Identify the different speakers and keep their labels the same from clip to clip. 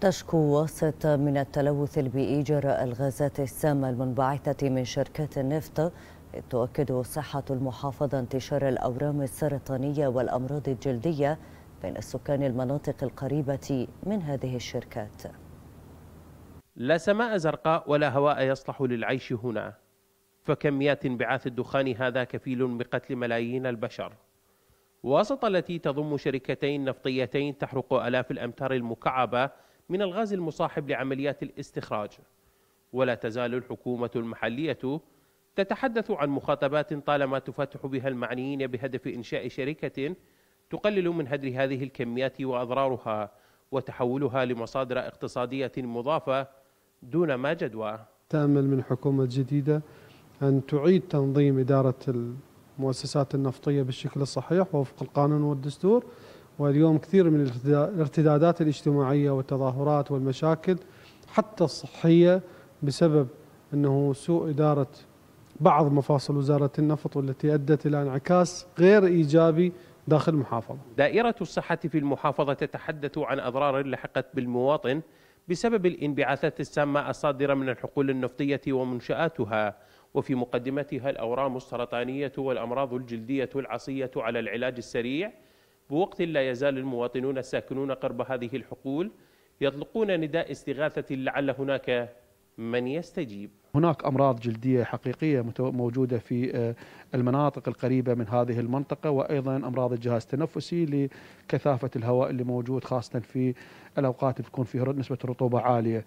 Speaker 1: تشكو وسط من التلوث البيئي جراء الغازات السامة المنبعثة من شركات النفط تؤكد صحة المحافظة انتشار الأورام السرطانية والأمراض الجلدية بين السكان المناطق القريبة من هذه الشركات
Speaker 2: لا سماء زرقاء ولا هواء يصلح للعيش هنا فكميات انبعاث الدخان هذا كفيل بقتل ملايين البشر وسط التي تضم شركتين نفطيتين تحرق آلاف الأمتار المكعبة من الغاز المصاحب لعمليات الاستخراج ولا تزال الحكومة المحلية تتحدث عن مخاطبات طالما تفتح بها المعنيين بهدف إنشاء شركة تقلل من هدر هذه الكميات وأضرارها وتحولها لمصادر اقتصادية مضافة دون ما جدوى
Speaker 3: تأمل من حكومة جديدة أن تعيد تنظيم إدارة المؤسسات النفطية بالشكل الصحيح وفق القانون والدستور واليوم كثير من الارتدادات الاجتماعية والتظاهرات والمشاكل حتى الصحية بسبب أنه سوء إدارة بعض مفاصل وزارة النفط والتي أدت إلى انعكاس غير إيجابي داخل المحافظة
Speaker 2: دائرة الصحة في المحافظة تتحدث عن أضرار لحقت بالمواطن بسبب الانبعاثات السامة الصادرة من الحقول النفطية ومنشآتها وفي مقدمتها الأورام السرطانية والأمراض الجلدية العصية على العلاج السريع بوقت لا يزال المواطنون الساكنون قرب هذه الحقول يطلقون نداء استغاثة لعل هناك من يستجيب
Speaker 4: هناك أمراض جلدية حقيقية موجودة في آه، المناطق القريبة من هذه المنطقة وأيضا أمراض الجهاز التنفسي لكثافة الهواء اللي موجود خاصة في الأوقات اللي تكون فيها نسبة الرطوبة عالية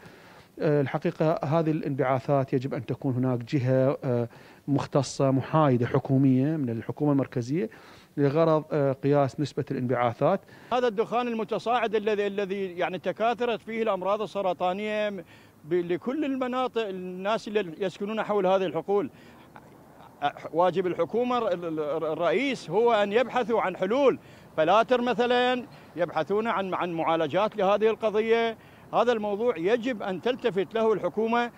Speaker 4: آه، الحقيقة هذه الانبعاثات يجب أن تكون هناك جهة آه، مختصة محايدة حكومية من الحكومة المركزية لغرض آه، قياس نسبة الانبعاثات
Speaker 1: هذا الدخان المتصاعد الذي الذي يعني تكاثرت فيه الأمراض السرطانية لكل المناطق الناس اللي يسكنون حول هذه الحقول واجب الحكومة الرئيس هو أن يبحثوا عن حلول فلاتر مثلا يبحثون عن عن معالجات لهذه القضية
Speaker 2: هذا الموضوع يجب أن تلتفت له الحكومة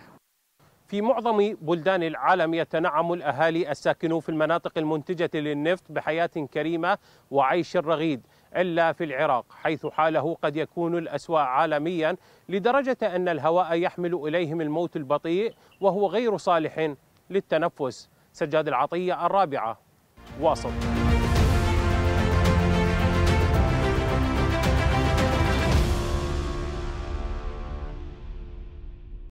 Speaker 2: في معظم بلدان العالم يتنعم الأهالي الساكنون في المناطق المنتجة للنفط بحياة كريمة وعيش رغيد إلا في العراق حيث حاله قد يكون الأسوأ عالميا لدرجة أن الهواء يحمل إليهم الموت البطيء وهو غير صالح للتنفس سجاد العطية الرابعة واصل